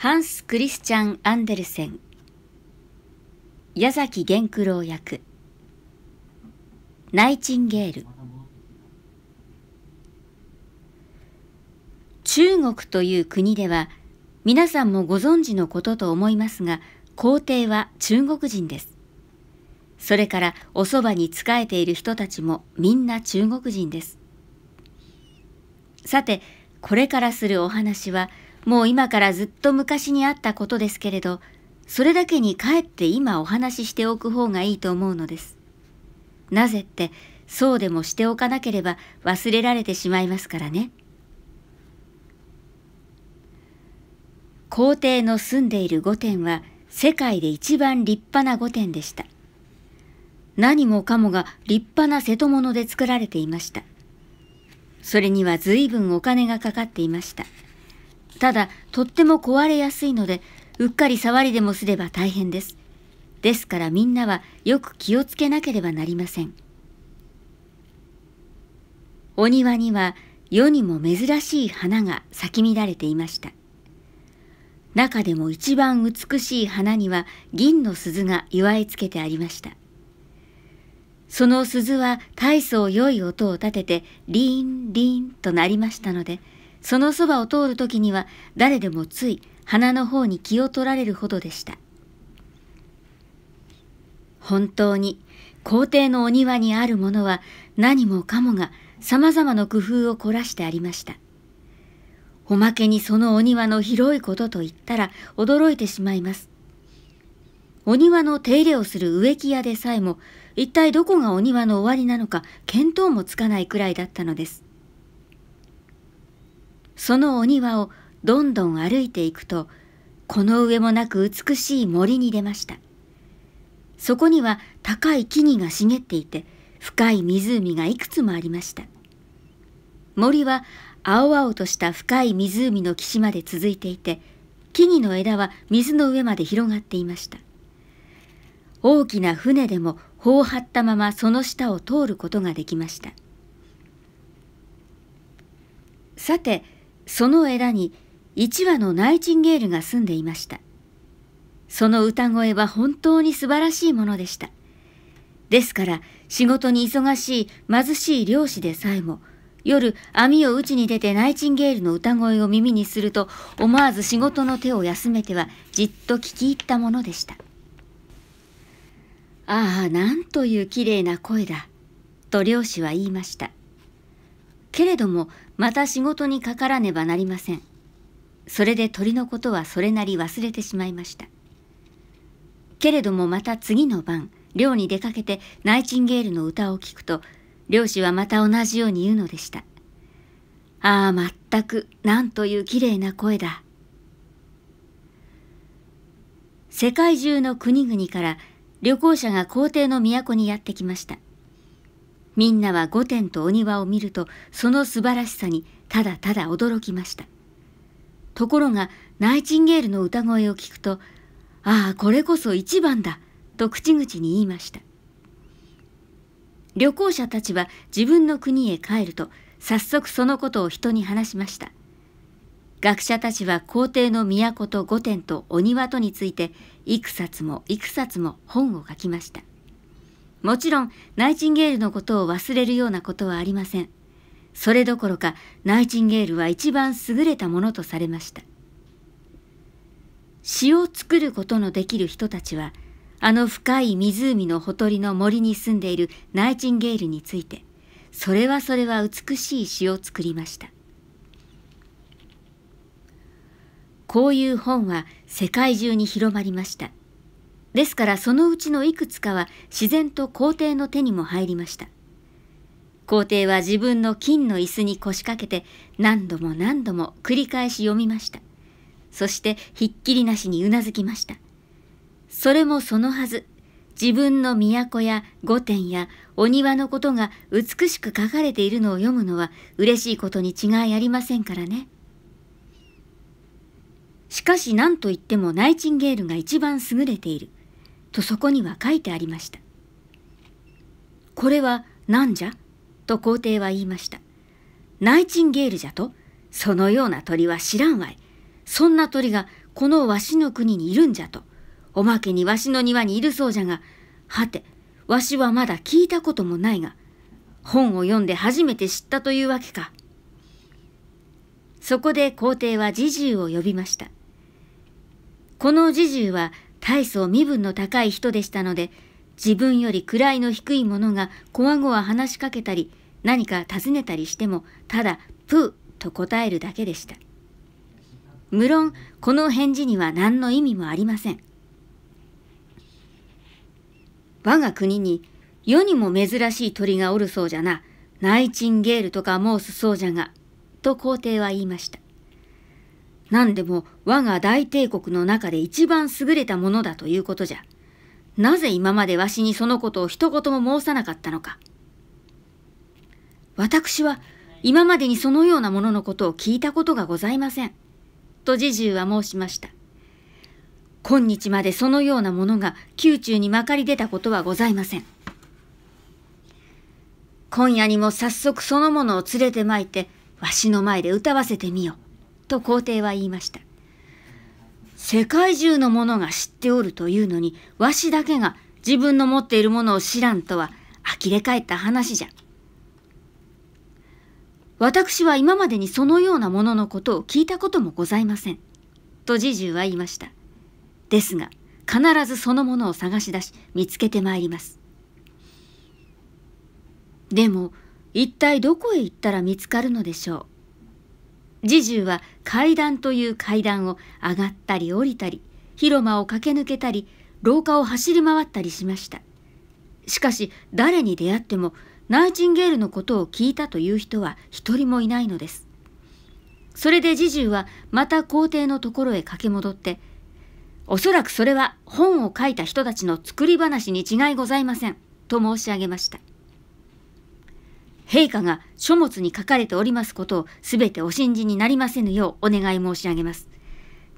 ハンス・クリスチャン・アンデルセン矢崎玄九郎役ナイチンゲール中国という国では皆さんもご存知のことと思いますが皇帝は中国人ですそれからおそばに仕えている人たちもみんな中国人ですさてこれからするお話は「もう今からずっと昔にあったことですけれど、それだけにかえって今お話ししておく方がいいと思うのです。なぜって、そうでもしておかなければ忘れられてしまいますからね。皇帝の住んでいる御殿は世界で一番立派な御殿でした。何もかもが立派な瀬戸物で作られていました。それには随分お金がかかっていました。ただ、とっても壊れやすいので、うっかり触りでもすれば大変です。ですからみんなはよく気をつけなければなりません。お庭には世にも珍しい花が咲き乱れていました。中でも一番美しい花には銀の鈴が祝いつけてありました。その鈴は大層良い音を立ててリンリンとなりましたので、そのそばを通るときには誰でもつい鼻の方に気を取られるほどでした。本当に皇帝のお庭にあるものは何もかもがさまざまな工夫を凝らしてありました。おまけにそのお庭の広いことと言ったら驚いてしまいます。お庭の手入れをする植木屋でさえも一体どこがお庭の終わりなのか見当もつかないくらいだったのです。そのお庭をどんどん歩いていくとこの上もなく美しい森に出ましたそこには高い木々が茂っていて深い湖がいくつもありました森は青々とした深い湖の岸まで続いていて木々の枝は水の上まで広がっていました大きな船でも帆を張ったままその下を通ることができましたさてその枝に一羽のナイチンゲールが住んでいました。その歌声は本当に素晴らしいものでした。ですから仕事に忙しい貧しい漁師でさえも夜網を打ちに出てナイチンゲールの歌声を耳にすると思わず仕事の手を休めてはじっと聞き入ったものでした。ああなんというきれいな声だと漁師は言いました。けれどもまた仕事にかからねばなりません。それで鳥のことはそれなり忘れてしまいました。けれどもまた次の晩、寮に出かけてナイチンゲールの歌を聞くと、漁師はまた同じように言うのでした。ああ、まったく、なんというきれいな声だ。世界中の国々から旅行者が皇帝の都にやってきました。みんなは御殿とお庭を見るとその素晴らしさにただただ驚きました。ところがナイチンゲールの歌声を聞くと「ああこれこそ一番だ」と口々に言いました。旅行者たちは自分の国へ帰ると早速そのことを人に話しました。学者たちは皇帝の都と御殿とお庭とについていくつもいくさつも本を書きました。もちろん、ナイチンゲールのことを忘れるようなことはありません。それどころか、ナイチンゲールは一番優れたものとされました。詩を作ることのできる人たちは、あの深い湖のほとりの森に住んでいるナイチンゲールについて、それはそれは美しい詩を作りました。こういう本は世界中に広まりました。ですからそのうちのいくつかは自然と皇帝の手にも入りました。皇帝は自分の金の椅子に腰掛けて何度も何度も繰り返し読みました。そしてひっきりなしにうなずきました。それもそのはず、自分の都や御殿やお庭のことが美しく書かれているのを読むのは嬉しいことに違いありませんからね。しかし何といってもナイチンゲールが一番優れている。とそこには書いてありました。これは何じゃと皇帝は言いました。ナイチンゲールじゃとそのような鳥は知らんわい。そんな鳥がこのわしの国にいるんじゃと。おまけにわしの庭にいるそうじゃが、はて、わしはまだ聞いたこともないが、本を読んで初めて知ったというわけか。そこで皇帝は侍従を呼びました。この侍従は大層身分の高い人でしたので、自分より位の低い者がこわごわ話しかけたり、何か尋ねたりしても、ただ、プーと答えるだけでした。無論、この返事には何の意味もありません。我が国に世にも珍しい鳥がおるそうじゃな、ナイチンゲールとか申すそうじゃが、と皇帝は言いました。何でも我が大帝国の中で一番優れたものだということじゃ。なぜ今までわしにそのことを一言も申さなかったのか。私は今までにそのようなもののことを聞いたことがございません。と侍従は申しました。今日までそのようなものが宮中にまかり出たことはございません。今夜にも早速そのものを連れてまいて、わしの前で歌わせてみよ。と皇帝は言いました。世界中の者が知っておるというのに、わしだけが自分の持っているものを知らんとは、呆れ返った話じゃ。私は今までにそのようなもののことを聞いたこともございません。と侍従は言いました。ですが、必ずそのものを探し出し、見つけてまいります。でも、一体どこへ行ったら見つかるのでしょう。侍従は階段という階段を上がったり下りたり、広間を駆け抜けたり、廊下を走り回ったりしました。しかし、誰に出会っても、ナイチンゲールのことを聞いたという人は一人もいないのです。それで侍従はまた皇帝のところへ駆け戻って、おそらくそれは本を書いた人たちの作り話に違いございません、と申し上げました。陛下が書物に書かれておりますことを全てお信じになりませぬようお願い申し上げます。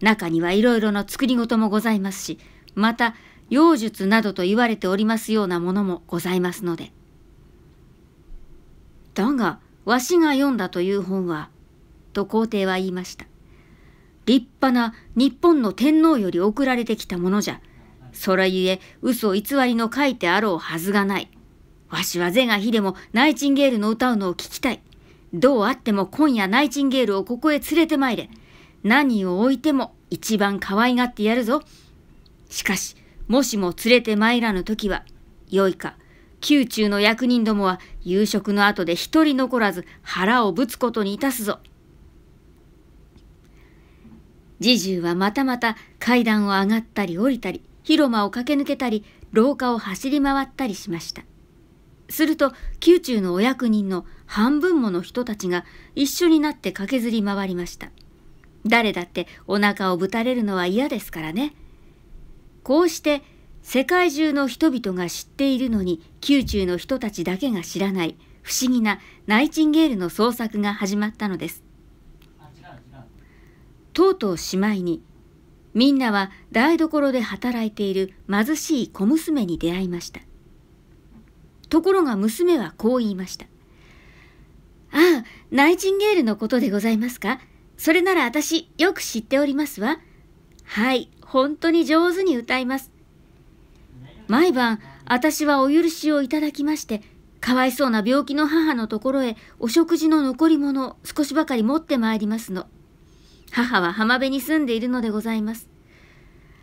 中にはいろいろの作り事もございますし、また、妖術などと言われておりますようなものもございますので。だが、わしが読んだという本は、と皇帝は言いました。立派な日本の天皇より送られてきたものじゃ。それゆえ、嘘偽りの書いてあろうはずがない。わしは是が非でもナイチンゲールの歌うのを聞きたい。どうあっても今夜ナイチンゲールをここへ連れてまいれ。何を置いても一番可愛がってやるぞ。しかし、もしも連れてまいらぬ時は、よいか、宮中の役人どもは夕食の後で一人残らず腹をぶつことにいたすぞ。侍従はまたまた階段を上がったり下りたり、広間を駆け抜けたり、廊下を走り回ったりしました。すると宮中のお役人の半分もの人たちが一緒になって駆けずり回りました。誰だってお腹をぶたれるのは嫌ですからね。こうして世界中の人々が知っているのに宮中の人たちだけが知らない不思議なナイチンゲールの創作が始まったのです。とうとうしまいにみんなは台所で働いている貧しい小娘に出会いました。ところが娘はこう言いました。ああ、ナイチンゲールのことでございますかそれなら私、よく知っておりますわ。はい、本当に上手に歌います。毎晩、私はお許しをいただきまして、かわいそうな病気の母のところへお食事の残り物を少しばかり持ってまいりますの。母は浜辺に住んでいるのでございます。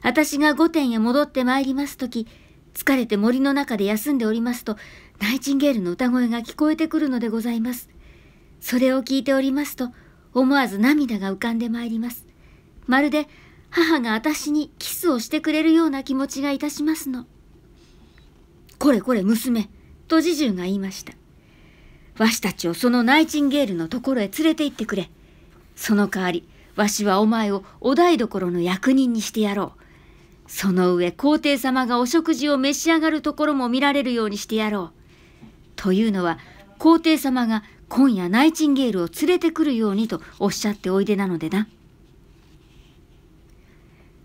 私が御殿へ戻ってまいりますとき、疲れて森の中で休んでおりますと、ナイチンゲールの歌声が聞こえてくるのでございます。それを聞いておりますと、思わず涙が浮かんでまいります。まるで母が私にキスをしてくれるような気持ちがいたしますの。これこれ娘、と侍従が言いました。わしたちをそのナイチンゲールのところへ連れて行ってくれ。その代わり、わしはお前をお台所の役人にしてやろう。その上皇帝様がお食事を召し上がるところも見られるようにしてやろう。というのは皇帝様が今夜ナイチンゲールを連れてくるようにとおっしゃっておいでなのでな。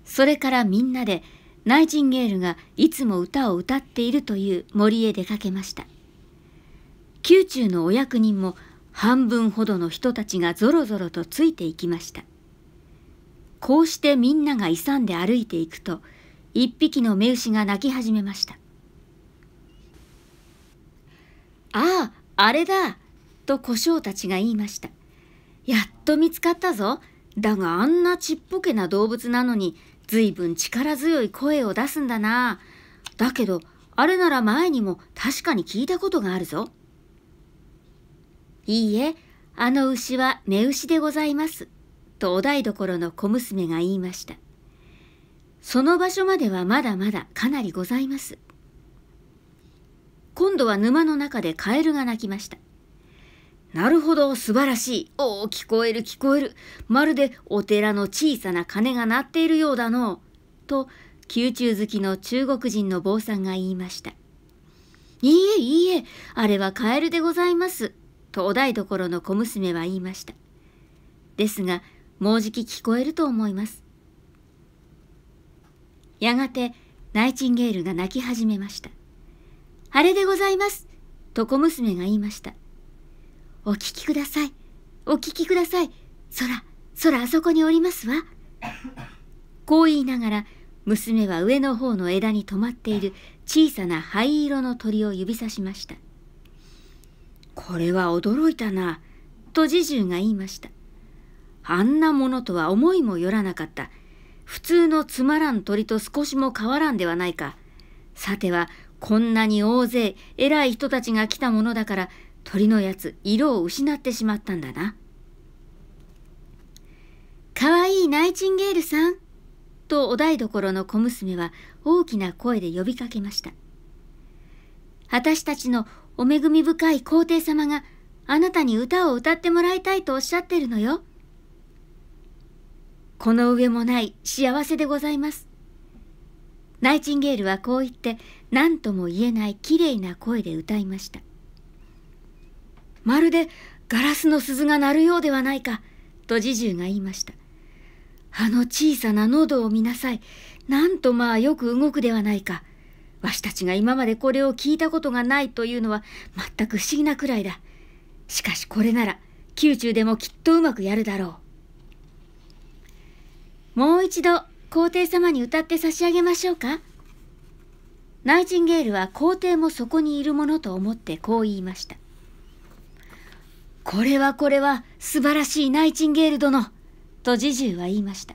それからみんなでナイチンゲールがいつも歌を歌っているという森へ出かけました。宮中のお役人も半分ほどの人たちがぞろぞろとついていきました。こうしてみんなが勇んで歩いていくと、一匹の雌牛が鳴き始めました。ああ、あれだと小将たちが言いました。やっと見つかったぞ。だがあんなちっぽけな動物なのに、ずいぶん力強い声を出すんだな。だけど、あれなら前にも確かに聞いたことがあるぞ。いいえ、あの牛は雌牛でございます。とお台所の小娘が言いました。その場所まではまだまだかなりございます。今度は沼の中でカエルが鳴きました。なるほど、素晴らしい。おお、聞こえる聞こえる。まるでお寺の小さな鐘が鳴っているようだのう。と、宮中好きの中国人の坊さんが言いました。いいえ、いいえ、あれはカエルでございます。とお台所の小娘は言いました。ですが、もうじき聞こえると思います。やがてナイチンゲールが泣き始めました。あれでございます、と小娘が言いました。お聞きください、お聞きください、空、空あそこにおりますわ。こう言いながら、娘は上の方の枝に止まっている小さな灰色の鳥を指さしました。これは驚いたな、と侍従が言いました。あんなものとは思いもよらなかった。普通のつまらん鳥と少しも変わらんではないか。さては、こんなに大勢偉い人たちが来たものだから、鳥のやつ、色を失ってしまったんだな。かわいいナイチンゲールさん。とお台所の小娘は大きな声で呼びかけました。私たちのお恵み深い皇帝様があなたに歌を歌ってもらいたいとおっしゃってるのよ。この上もない幸せでございます。ナイチンゲールはこう言って何とも言えないきれいな声で歌いました。まるでガラスの鈴が鳴るようではないか、と侍従が言いました。あの小さな喉を見なさい。なんとまあよく動くではないか。わしたちが今までこれを聞いたことがないというのは全く不思議なくらいだ。しかしこれなら宮中でもきっとうまくやるだろう。もう一度皇帝様に歌って差し上げましょうか。ナイチンゲールは皇帝もそこにいるものと思ってこう言いました。これはこれは素晴らしいナイチンゲール殿と侍従は言いました。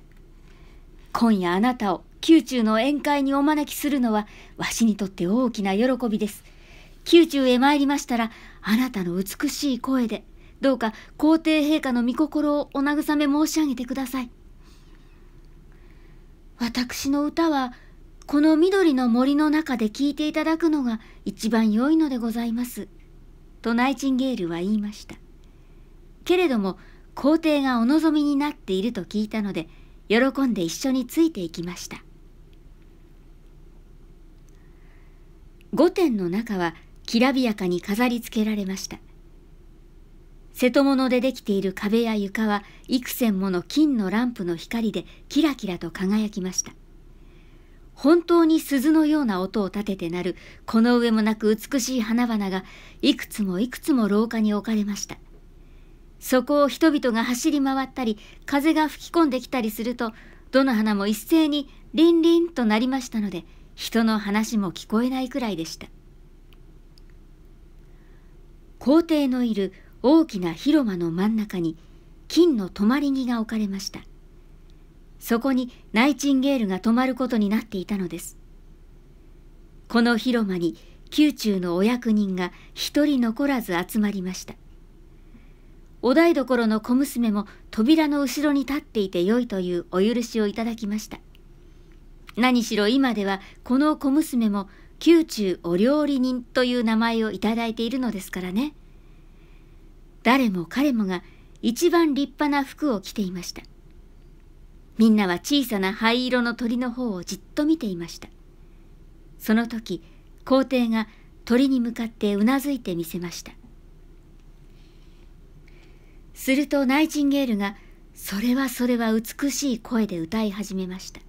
今夜あなたを宮中の宴会にお招きするのはわしにとって大きな喜びです。宮中へ参りましたらあなたの美しい声でどうか皇帝陛下の御心をお慰め申し上げてください。私の歌はこの緑の森の中で聴いていただくのが一番良いのでございます。とナイチンゲールは言いました。けれども皇帝がお望みになっていると聞いたので喜んで一緒についていきました。御殿の中はきらびやかに飾りつけられました。瀬戸物でできている壁や床は幾千もの金のランプの光でキラキラと輝きました本当に鈴のような音を立てて鳴るこの上もなく美しい花々がいくつもいくつも廊下に置かれましたそこを人々が走り回ったり風が吹き込んできたりするとどの花も一斉にリンリンとなりましたので人の話も聞こえないくらいでした皇帝のいる大きな広間の真ん中に金の止まり木が置かれましたそこにナイチンゲールが泊まることになっていたのですこの広間に宮中のお役人が一人残らず集まりましたお台所の小娘も扉の後ろに立っていてよいというお許しをいただきました何しろ今ではこの小娘も宮中お料理人という名前をいただいているのですからね。誰も彼もが一番立派な服を着ていました。みんなは小さな灰色の鳥の方をじっと見ていました。その時、皇帝が鳥に向かってうなずいてみせました。するとナイチンゲールが、それはそれは美しい声で歌い始めました。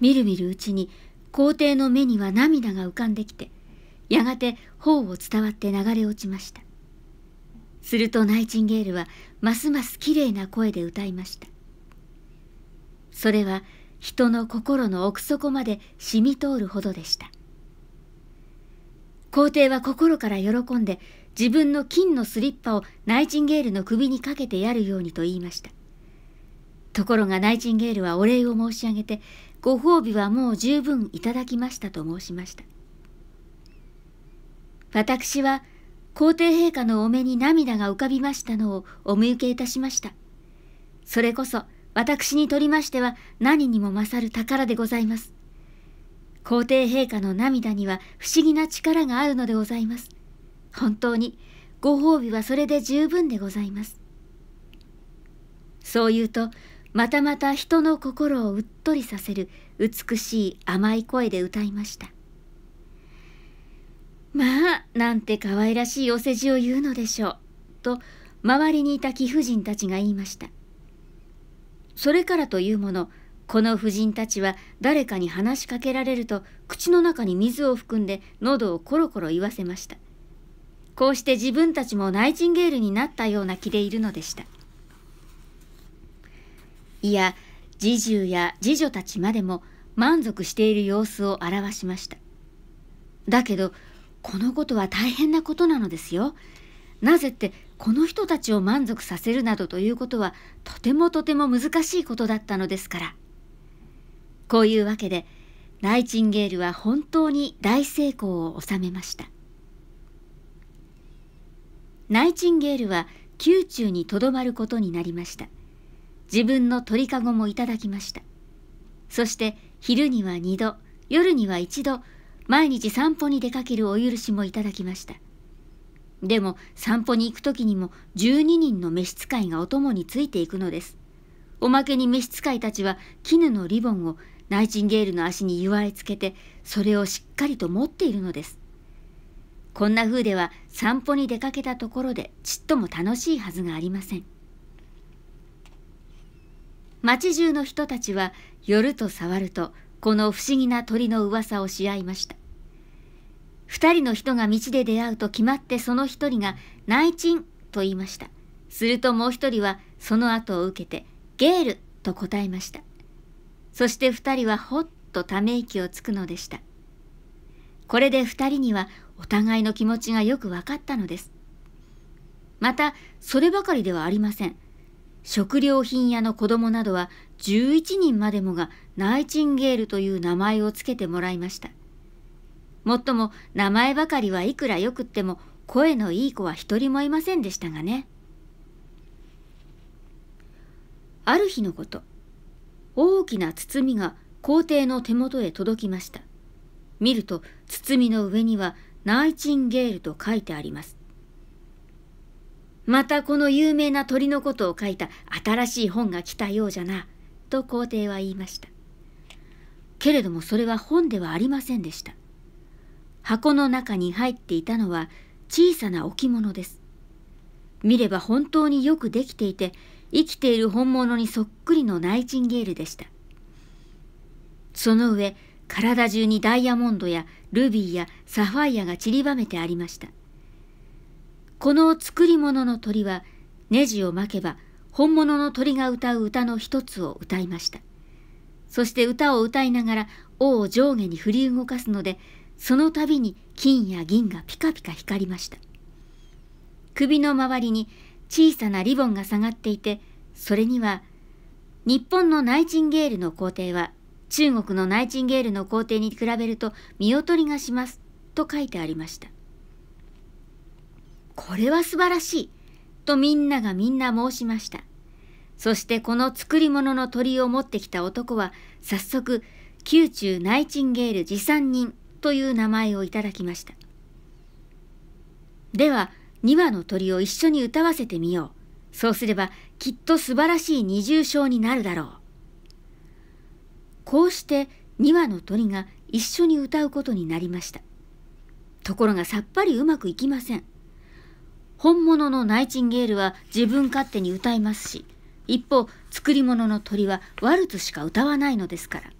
みるみるうちに皇帝の目には涙が浮かんできて、やがて頬を伝わって流れ落ちました。するとナイチンゲールはますますきれいな声で歌いましたそれは人の心の奥底まで染み通るほどでした皇帝は心から喜んで自分の金のスリッパをナイチンゲールの首にかけてやるようにと言いましたところがナイチンゲールはお礼を申し上げてご褒美はもう十分いただきましたと申しました私は皇帝陛下のお目に涙が浮かびましたのをお見受けいたしました。それこそ、私にとりましては何にも勝る宝でございます。皇帝陛下の涙には不思議な力があるのでございます。本当に、ご褒美はそれで十分でございます。そう言うと、またまた人の心をうっとりさせる美しい甘い声で歌いました。まあ、なんて可愛らしいお世辞を言うのでしょう。と、周りにいた貴婦人たちが言いました。それからというもの、この婦人たちは誰かに話しかけられると口の中に水を含んで喉をコロコロ言わせました。こうして自分たちもナイチンゲールになったような気でいるのでした。いや、侍従や侍女たちまでも満足している様子を表しました。だけど、このことは大変なことなのですよ。なぜってこの人たちを満足させるなどということはとてもとても難しいことだったのですから。こういうわけでナイチンゲールは本当に大成功を収めました。ナイチンゲールは宮中にとどまることになりました。自分の鳥かごもいただきました。そして昼には2度、夜には1度、毎日散歩に出かけるお許しもいただきましたでも散歩に行く時にも12人の召使いがお供についていくのですおまけに召使いたちは絹のリボンをナイチンゲールの足に祝わつけてそれをしっかりと持っているのですこんな風では散歩に出かけたところでちっとも楽しいはずがありません町中の人たちは夜と触るとこの不思議な鳥の噂をし合いました2人の人が道で出会うと決まってその1人が内賃と言いました。するともう1人はその後を受けてゲールと答えました。そして2人はほっとため息をつくのでした。これで2人にはお互いの気持ちがよく分かったのです。また、そればかりではありません。食料品屋の子供などは11人までもがナイチンゲールという名前をつけてもらいました。もっとも名前ばかりはいくらよくっても声のいい子は一人もいませんでしたがね。ある日のこと大きな包みが皇帝の手元へ届きました見ると包みの上にはナイチンゲールと書いてありますまたこの有名な鳥のことを書いた新しい本が来たようじゃなと皇帝は言いましたけれどもそれは本ではありませんでした箱の中に入っていたのは小さな置物です。見れば本当によくできていて、生きている本物にそっくりのナイチンゲールでした。その上、体中にダイヤモンドやルビーやサファイアが散りばめてありました。この作り物の鳥は、ネジを巻けば本物の鳥が歌う歌の一つを歌いました。そして歌を歌いながら尾を上下に振り動かすので、その度に金や銀がピカピカ光りました首の周りに小さなリボンが下がっていてそれには日本のナイチンゲールの皇帝は中国のナイチンゲールの皇帝に比べると見劣りがしますと書いてありましたこれは素晴らしいとみんながみんな申しましたそしてこの作り物の鳥を持ってきた男は早速宮中ナイチンゲール持参人という名前をいただきました。では、2羽の鳥を一緒に歌わせてみよう。そうすればきっと素晴らしい二重唱になるだろう。こうして2羽の鳥が一緒に歌うことになりました。ところがさっぱりうまくいきません。本物のナイチンゲールは自分勝手に歌いますし、一方、作り物の鳥はワルツしか歌わないのですから。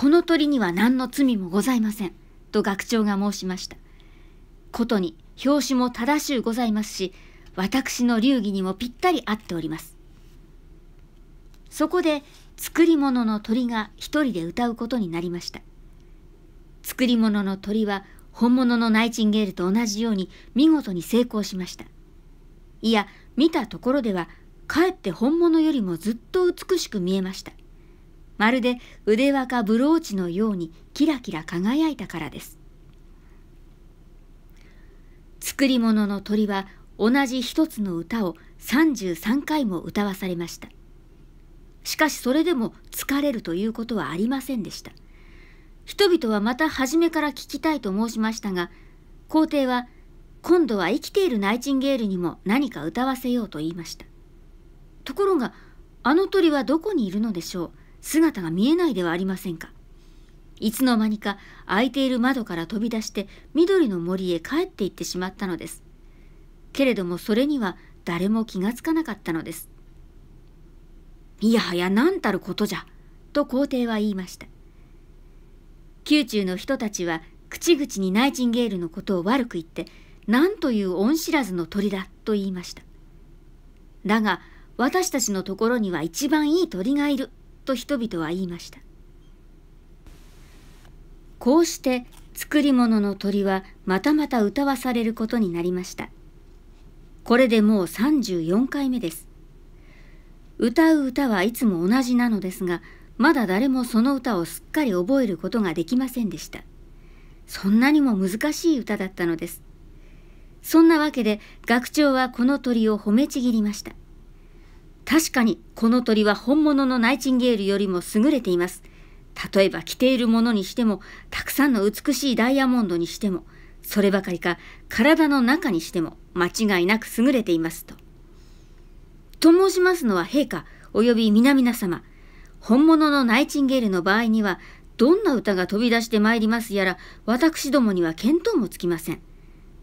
この鳥には何の罪もございません。と学長が申しました。ことに、表紙も正しゅうございますし、私の流儀にもぴったり合っております。そこで、作り物の鳥が一人で歌うことになりました。作り物の鳥は、本物のナイチンゲールと同じように見事に成功しました。いや、見たところでは、かえって本物よりもずっと美しく見えました。まるで腕輪かブローチのようにキラキラ輝いたからです。作り物の鳥は同じ一つの歌を33回も歌わされました。しかしそれでも疲れるということはありませんでした。人々はまた初めから聞きたいと申しましたが、皇帝は今度は生きているナイチンゲールにも何か歌わせようと言いました。ところが、あの鳥はどこにいるのでしょう姿が見えないではありませんか。いつの間にか開いている窓から飛び出して緑の森へ帰っていってしまったのです。けれどもそれには誰も気がつかなかったのです。いやはや何たることじゃ、と皇帝は言いました。宮中の人たちは口々にナイチンゲールのことを悪く言って、何という恩知らずの鳥だと言いました。だが私たちのところには一番いい鳥がいると人々は言いました。こうして作り物の鳥はまたまた歌わされることになりました。これでもう34回目です。歌う歌はいつも同じなのですが、まだ誰もその歌をすっかり覚えることができませんでした。そんなにも難しい歌だったのです。そんなわけで学長はこの鳥を褒めちぎりました。確かにこの鳥は本物のナイチンゲールよりも優れています。例えば着ているものにしても、たくさんの美しいダイヤモンドにしても、そればかりか体の中にしても間違いなく優れていますと。と申しますのは陛下及び皆々様。本物のナイチンゲールの場合には、どんな歌が飛び出してまいりますやら、私どもには見当もつきません。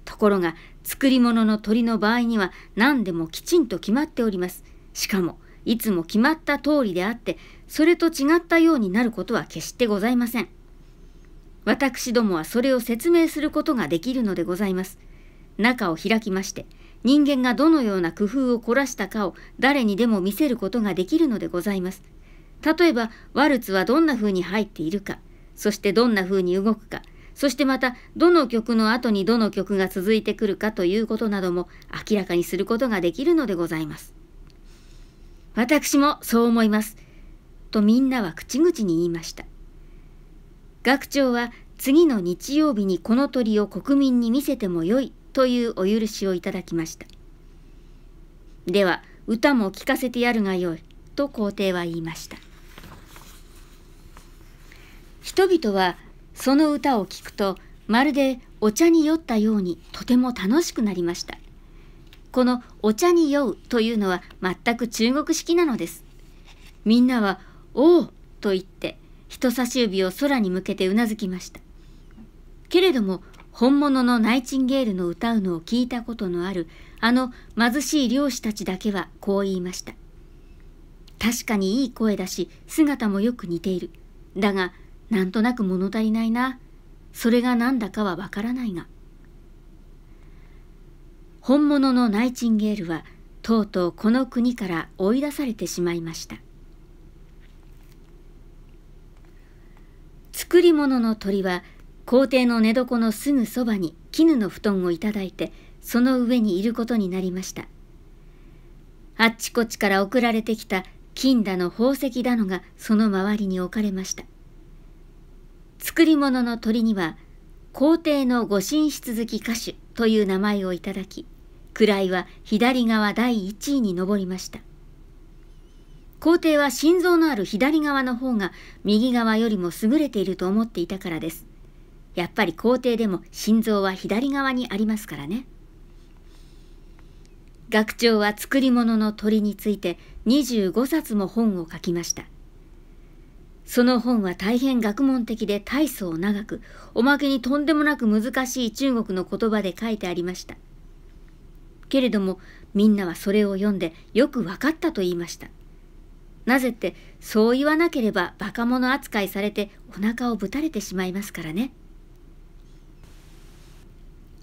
ところが、作り物の鳥の場合には何でもきちんと決まっております。しかも、いつも決まった通りであって、それと違ったようになることは決してございません。私どもはそれを説明することができるのでございます。中を開きまして、人間がどのような工夫を凝らしたかを誰にでも見せることができるのでございます。例えば、ワルツはどんな風に入っているか、そしてどんな風に動くか、そしてまた、どの曲の後にどの曲が続いてくるかということなども明らかにすることができるのでございます。私もそう思います。とみんなは口々に言いました。学長は次の日曜日にこの鳥を国民に見せてもよいというお許しをいただきました。では歌も聴かせてやるがよいと皇帝は言いました。人々はその歌を聴くとまるでお茶に酔ったようにとても楽しくなりました。このお茶に酔うというのは全く中国式なのです。みんなは、おうと言って、人差し指を空に向けてうなずきました。けれども、本物のナイチンゲールの歌うのを聞いたことのある、あの貧しい漁師たちだけはこう言いました。確かにいい声だし、姿もよく似ている。だが、なんとなく物足りないな。それが何だかはわからないが。本物のナイチンゲールはとうとうこの国から追い出されてしまいました作り物の鳥は皇帝の寝床のすぐそばに絹の布団をいただいてその上にいることになりましたあっちこっちから送られてきた金だの宝石だのがその周りに置かれました作り物の鳥には皇帝の御神出月歌手という名前をいただき位は左側第1位に上りました。皇帝は心臓のある左側の方が右側よりも優れていると思っていたからです。やっぱり皇帝でも心臓は左側にありますからね。学長は作り物の鳥について25冊も本を書きました。その本は大変学問的で大層長く、おまけにとんでもなく難しい中国の言葉で書いてありました。けれどもみんなはそれを読んでよく分かったと言いました。なぜってそう言わなければバカ者扱いされてお腹をぶたれてしまいますからね。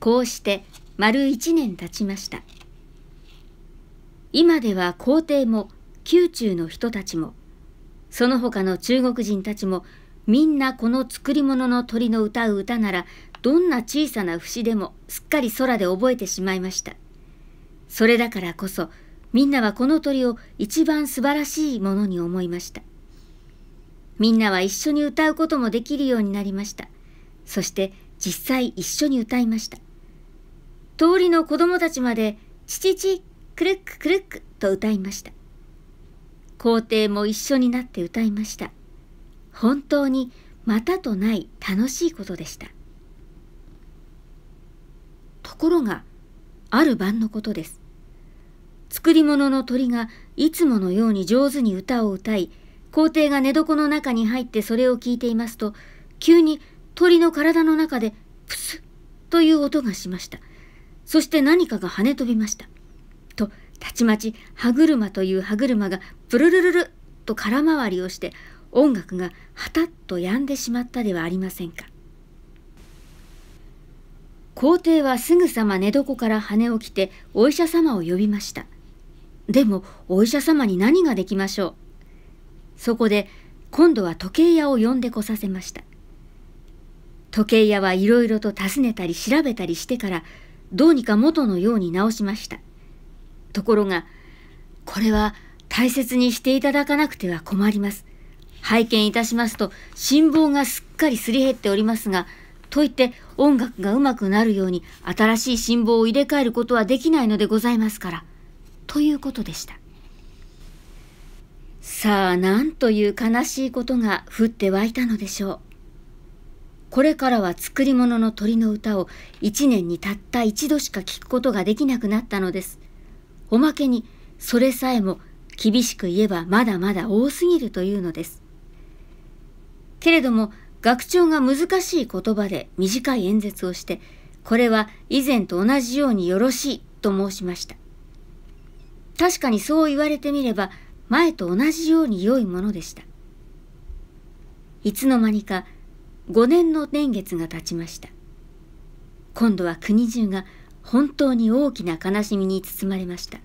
こうして丸1年経ちました。今では皇帝も宮中の人たちもその他の中国人たちもみんなこの作り物の鳥の歌う歌ならどんな小さな節でもすっかり空で覚えてしまいました。それだからこそみんなはこの鳥を一番素晴らしいものに思いました。みんなは一緒に歌うこともできるようになりました。そして実際一緒に歌いました。通りの子供たちまで、チチチ、クルッククルックと歌いました。皇帝も一緒になって歌いました。本当にまたとない楽しいことでした。ところが、ある晩のことです。作り物の鳥がいつものように上手に歌を歌い皇帝が寝床の中に入ってそれを聞いていますと急に鳥の体の中でプスという音がしましたそして何かが跳ね飛びましたとたちまち歯車という歯車がプルルルルと空回りをして音楽がはたっと止んでしまったではありませんか皇帝はすぐさま寝床から羽を着てお医者様を呼びましたでもお医者様に何ができましょうそこで今度は時計屋を呼んでこさせました時計屋はいろいろと尋ねたり調べたりしてからどうにか元のように直しましたところがこれは大切にしていただかなくては困ります拝見いたしますと辛抱がすっかりすり減っておりますがといって音楽がうまくなるように新しい辛抱を入れ替えることはできないのでございますからということでした。さあ、なんという悲しいことが降って湧いたのでしょう。これからは作り物の鳥の歌を一年にたった一度しか聞くことができなくなったのです。おまけに、それさえも厳しく言えばまだまだ多すぎるというのです。けれども、学長が難しい言葉で短い演説をして、これは以前と同じようによろしいと申しました。確かにそう言われてみれば前と同じように良いものでしたいつの間にか5年の年月が経ちました今度は国中が本当に大きな悲しみに包まれました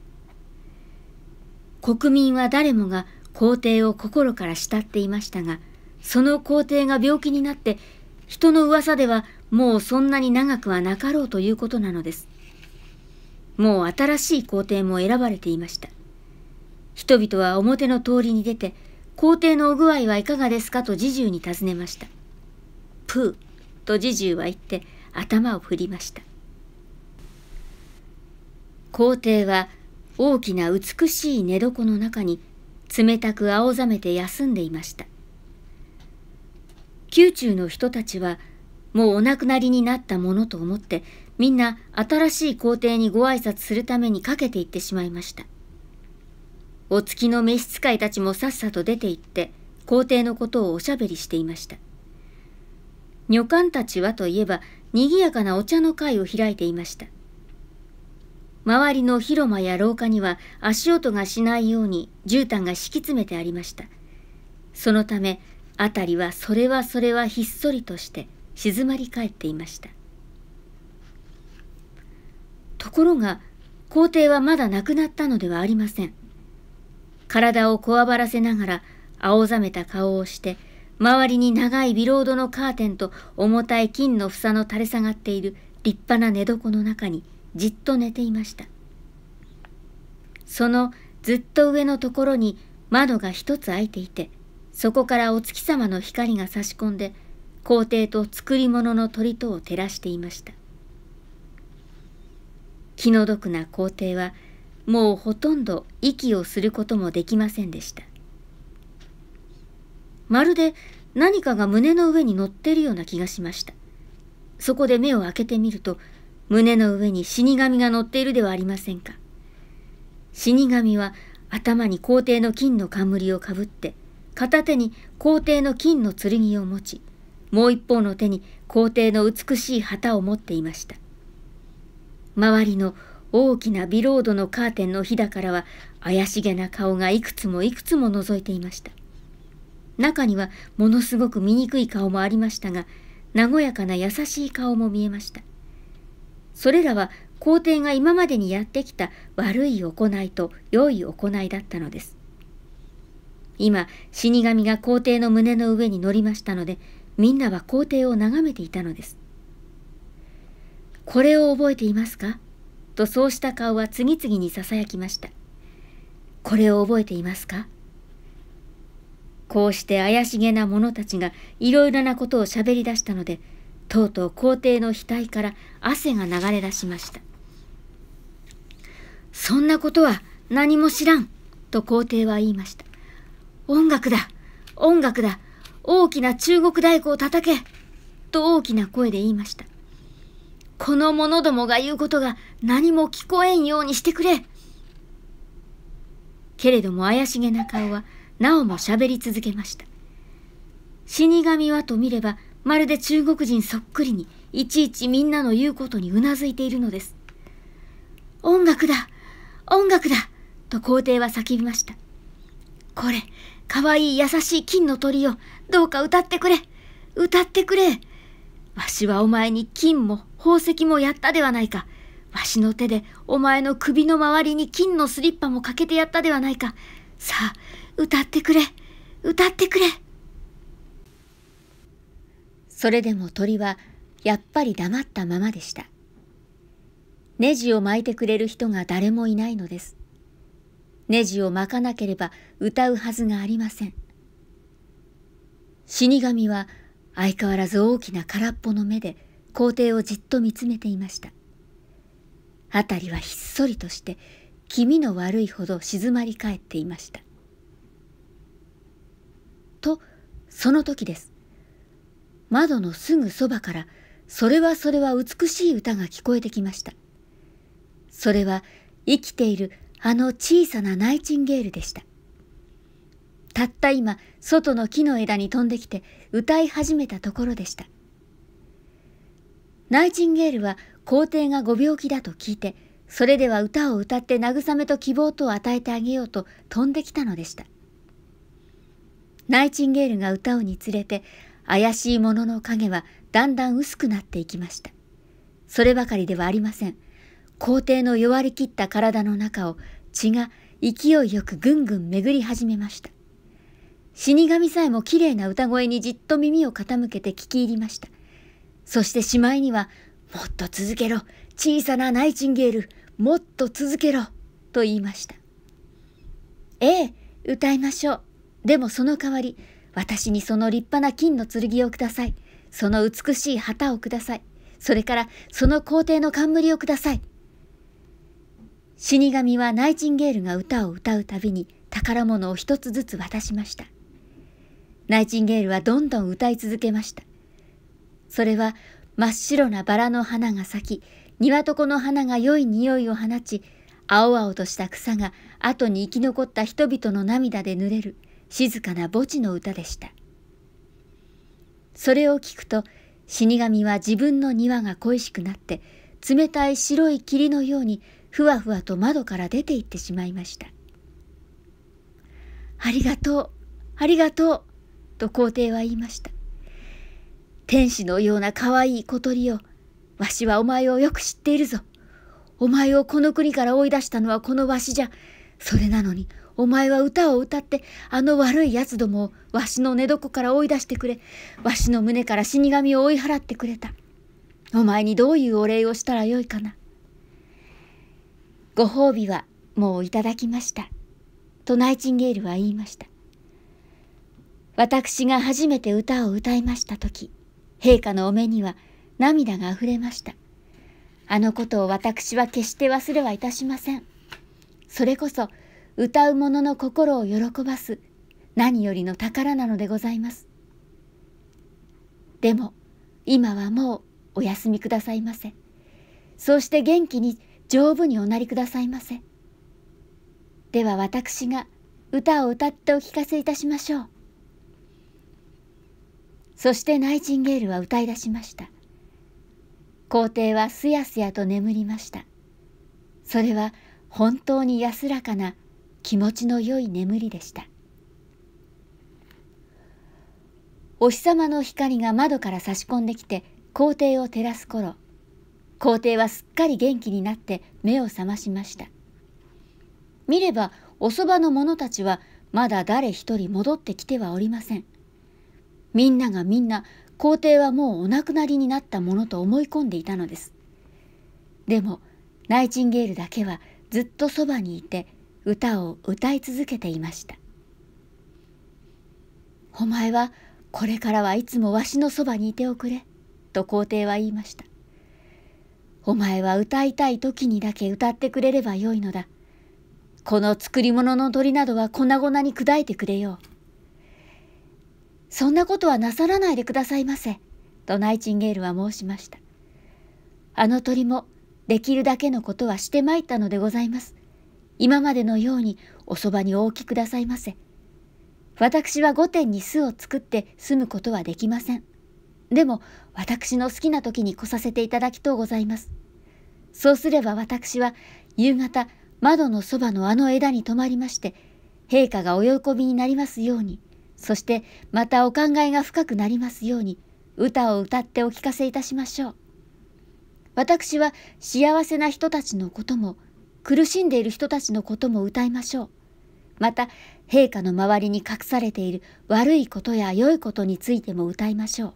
国民は誰もが皇帝を心から慕っていましたがその皇帝が病気になって人の噂ではもうそんなに長くはなかろうということなのですもう新しい皇帝も選ばれていました。人々は表の通りに出て、皇帝のお具合はいかがですかと侍従に尋ねました。プーと侍従は言って頭を振りました。皇帝は大きな美しい寝床の中に冷たく青ざめて休んでいました。宮中の人たちはもうお亡くなりになったものと思ってみんな新しい皇帝にご挨拶するためにかけていってしまいました。お月の召使いたちもさっさと出て行って、皇帝のことをおしゃべりしていました。女官たちはといえば、賑やかなお茶の会を開いていました。周りの広間や廊下には足音がしないように絨毯が敷き詰めてありました。そのため、辺りはそれはそれはひっそりとして静まり返っていました。ところが、皇帝はまだ亡くなったのではありません。体をこわばらせながら、青ざめた顔をして、周りに長いビロードのカーテンと重たい金の房の垂れ下がっている立派な寝床の中にじっと寝ていました。そのずっと上のところに窓が一つ開いていて、そこからお月様の光が差し込んで、皇帝と作り物の鳥とを照らしていました。気の毒な皇帝はもうほとんど息をすることもできませんでしたまるで何かが胸の上に乗ってるような気がしましたそこで目を開けてみると胸の上に死神が乗っているではありませんか死神は頭に皇帝の金の冠をかぶって片手に皇帝の金の剣を持ちもう一方の手に皇帝の美しい旗を持っていました周りの大きなビロードのカーテンのひだからは怪しげな顔がいくつもいくつも覗いていました。中にはものすごく醜い顔もありましたが、和やかな優しい顔も見えました。それらは皇帝が今までにやってきた悪い行いと良い行いだったのです。今、死神が皇帝の胸の上に乗りましたので、みんなは皇帝を眺めていたのです。これを覚えていますかとそうした顔は次々にささやきました。これを覚えていますかこうして怪しげな者たちがいろいろなことをしゃべり出したので、とうとう皇帝の額から汗が流れ出しました。そんなことは何も知らんと皇帝は言いました。音楽だ音楽だ大きな中国太鼓を叩けと大きな声で言いました。この者どもが言うことが何も聞こえんようにしてくれ。けれども怪しげな顔はなおも喋り続けました。死神はと見ればまるで中国人そっくりにいちいちみんなの言うことにうなずいているのです。音楽だ音楽だと皇帝は叫びました。これ、かわいい優しい金の鳥よ、どうか歌ってくれ歌ってくれわしはお前に金も宝石もやったではないか。わしの手でお前の首の周りに金のスリッパもかけてやったではないか。さあ、歌ってくれ。歌ってくれ。それでも鳥はやっぱり黙ったままでした。ネジを巻いてくれる人が誰もいないのです。ネジを巻かなければ歌うはずがありません。死神は相変わらず大きな空っぽの目で皇帝をじっと見つめていました辺りはひっそりとして気味の悪いほど静まり返っていましたとその時です窓のすぐそばからそれはそれは美しい歌が聞こえてきましたそれは生きているあの小さなナイチンゲールでしたたった今外の木の枝に飛んできて歌い始めたところでしたナイチンゲールは皇帝がご病気だと聞いてそれでは歌を歌って慰めと希望とを与えてあげようと飛んできたのでしたナイチンゲールが歌うにつれて怪しいものの影はだんだん薄くなっていきましたそればかりではありません皇帝の弱りきった体の中を血が勢いよくぐんぐん巡り始めました死神さえも綺麗な歌声にじっと耳を傾けて聞き入りました。そしてしまいには、もっと続けろ、小さなナイチンゲール、もっと続けろ、と言いました。ええ、歌いましょう。でもその代わり、私にその立派な金の剣をください。その美しい旗をください。それからその皇帝の冠をください。死神はナイチンゲールが歌を歌うたびに宝物を一つずつ渡しました。ナイチンゲールはどんどん歌い続けました。それは真っ白なバラの花が咲き、庭床の花が良い匂いを放ち、青々とした草が後に生き残った人々の涙で濡れる静かな墓地の歌でした。それを聞くと死神は自分の庭が恋しくなって冷たい白い霧のようにふわふわと窓から出て行ってしまいました。ありがとう、ありがとう、と皇帝は言いました。天使のような可愛い小鳥よ。わしはお前をよく知っているぞ。お前をこの国から追い出したのはこのわしじゃ。それなのに、お前は歌を歌って、あの悪い奴どもをわしの寝床から追い出してくれ。わしの胸から死神を追い払ってくれた。お前にどういうお礼をしたらよいかな。ご褒美はもういただきました。とナイチンゲールは言いました。私が初めて歌を歌いました時、陛下のお目には涙があふれました。あのことを私は決して忘れはいたしません。それこそ歌う者の心を喜ばす何よりの宝なのでございます。でも今はもうお休みくださいませ。そうして元気に丈夫におなりくださいませ。では私が歌を歌ってお聞かせいたしましょう。そしてナイチンゲールは歌い出しました皇帝はすやすやと眠りましたそれは本当に安らかな気持ちの良い眠りでしたお日様の光が窓から差し込んできて皇帝を照らす頃皇帝はすっかり元気になって目を覚ましました見ればおそばの者たちはまだ誰一人戻ってきてはおりませんみんながみんな皇帝はもうお亡くなりになったものと思い込んでいたのです。でもナイチンゲールだけはずっとそばにいて歌を歌い続けていました。お前はこれからはいつもわしのそばにいておくれ」と皇帝は言いました「お前は歌いたい時にだけ歌ってくれればよいのだこの作り物の鳥などは粉々に砕いてくれよう」そんなことはなさらないでくださいませ。とナイチンゲールは申しました。あの鳥もできるだけのことはしてまいったのでございます。今までのようにおそばにお置きくださいませ。私は御殿に巣を作って住むことはできません。でも私の好きな時に来させていただきとうございます。そうすれば私は夕方窓のそばのあの枝に泊まりまして、陛下がお喜びになりますようにそしてまたお考えが深くなりますように歌を歌ってお聞かせいたしましょう。私は幸せな人たちのことも苦しんでいる人たちのことも歌いましょう。また陛下の周りに隠されている悪いことや良いことについても歌いましょ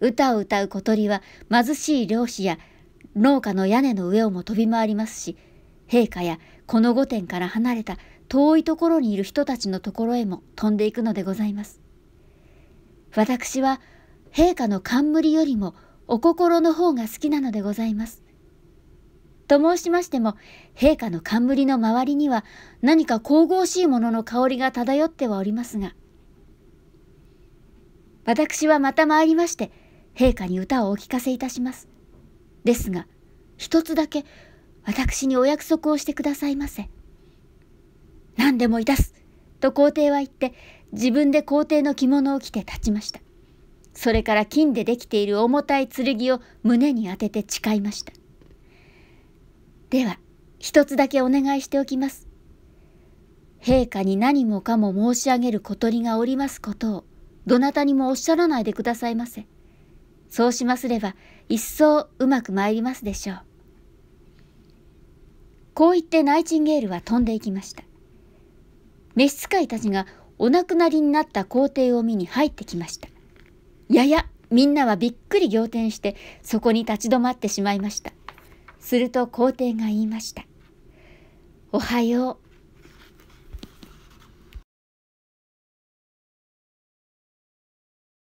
う。歌を歌う小鳥は貧しい漁師や農家の屋根の上をも飛び回りますし、陛下やこの御殿から離れた遠いところにいる人たちのところへも飛んでいくのでございます。私は陛下の冠よりもお心の方が好きなのでございます。と申しましても、陛下の冠の周りには何か神々しいものの香りが漂ってはおりますが、私はまた参りまして、陛下に歌をお聞かせいたします。ですが、一つだけ私にお約束をしてくださいませ。何でもいたすと皇帝は言って自分で皇帝の着物を着て立ちましたそれから金でできている重たい剣を胸に当てて誓いましたでは一つだけお願いしておきます陛下に何もかも申し上げる小鳥がおりますことをどなたにもおっしゃらないでくださいませそうしますれば一層うまく参りますでしょうこう言ってナイチンゲールは飛んでいきました召使いたちがお亡くなりになった皇帝を見に入ってきました。ややみんなはびっくり仰天してそこに立ち止まってしまいました。すると皇帝が言いました。おはよう。